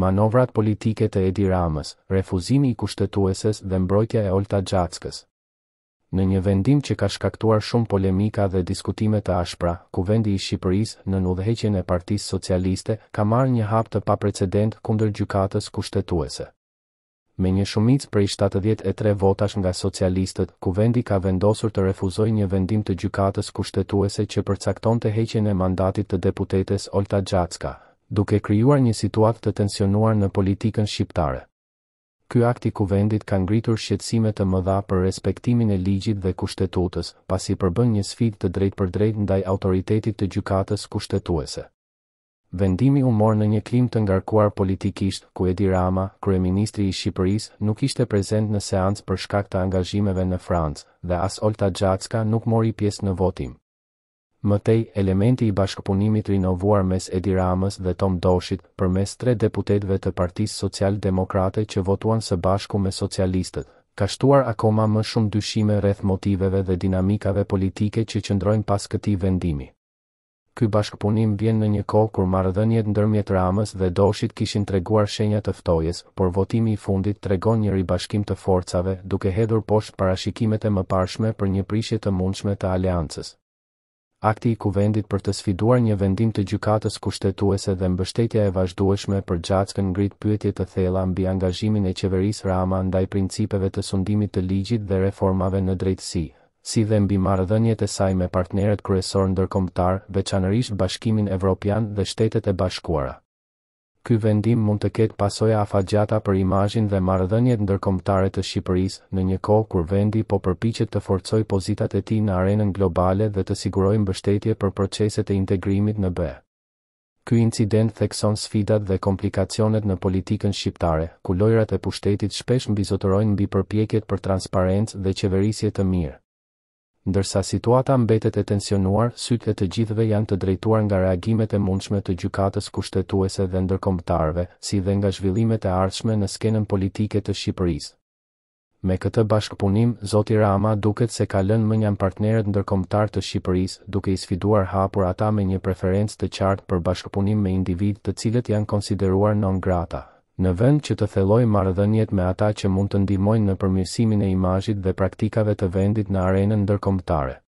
manovrat politike të Edi Ramës, refuzimi i kushtetueses dhe mbrojtja e Olta Gjackës. Në një vendim që ka shkaktuar shumë polemika dhe diskutime të ashpra, kuvendi i Shqipërisë në udhëheqjen e Partisë Socialiste ka marrë një hap të paprecedent kundër gjykatës kushtetuese. Me një shumicë prej 73 votash nga socialistët, kuvendi ka vendosur të refuzoj një vendim të gjykatës kushtetuese që përcakton të heqjen e mandatit të deputetes Olta Gjatska, duke krijuar një situatë të tensionuar në politikën shqiptare. Ky akt i kuvendit ka ngritur shqetësime të mëdha për respektimin e ligjit dhe kushtetutës, pasi përbën një sfidë të drejtpërdrejtë ndaj autoritetit të gjykatës kushtetuese. Vendimi u mor në një klim të ngarkuar politikisht, ku Edi Rama, kryeministri i Shqipërisë, nuk ishte prezant në seancë për shkak të angazhimeve në Francë dhe as Olta Gjaxka nuk mori pjesë në votim mëtej elementi i bashkëpunimit rinovuar mes Edi Ramës dhe Tom Doshit për mes tre deputetve të partisë social-demokrate që votuan së bashku me socialistët, ka shtuar akoma më shumë dyshime rreth motiveve dhe dinamikave politike që qëndrojnë pas këti vendimi. Ky bashkëpunim vjen në një kohë kur marrëdhëniet ndërmjet Ramës dhe Doshit kishin treguar shenja të ftojes, por votimi i fundit tregon një ribashkim të forcave, duke hedhur poshtë parashikimet e mëparshme për një prishje të mundshme të aleancës akti i kuvendit për të sfiduar një vendim të gjykatës kushtetuese dhe mbështetja e vazhdueshme për gjatskën ngrit pyetje të thella mbi angazhimin e qeverisë Rama ndaj principeve të sundimit të ligjit dhe reformave në drejtësi si dhe mbi marrëdhëniet e saj me partneret kryesor ndërkombëtar, veçanërisht Bashkimin Evropian dhe Shtetet e Bashkuara ky vendim mund të ketë pasoja afatgjata për imazhin dhe marrëdhëniet ndërkombëtare të Shqipërisë në një kohë kur vendi po përpiqet të forcoj pozitat e tij në arenën globale dhe të sigurojë mbështetje për proceset e integrimit në BE. Ky incident thekson sfidat dhe komplikacionet në politikën shqiptare, ku lojrat e pushtetit shpesh mbizotërojnë mbi përpjeket për transparentës dhe qeverisje të mirë ndërsa situata mbetet e tensionuar, sytë e të gjithve janë të drejtuar nga reagimet e mundshme të gjykatës kushtetuese dhe ndërkomptarve, si dhe nga zhvillimet e arshme në skenën politike të Shqipëris. Me këtë bashkëpunim, Zoti Rama duket se ka lënë më njën partneret ndërkomptar të Shqipëris, duke i sfiduar hapur ata me një preferencë të qartë për bashkëpunim me individ të cilët janë konsideruar non grata në vend që të thelloj marrëdhëniet me ata që mund të ndihmojnë në përmirësimin e imazhit dhe praktikave të vendit në arenën ndërkombëtare.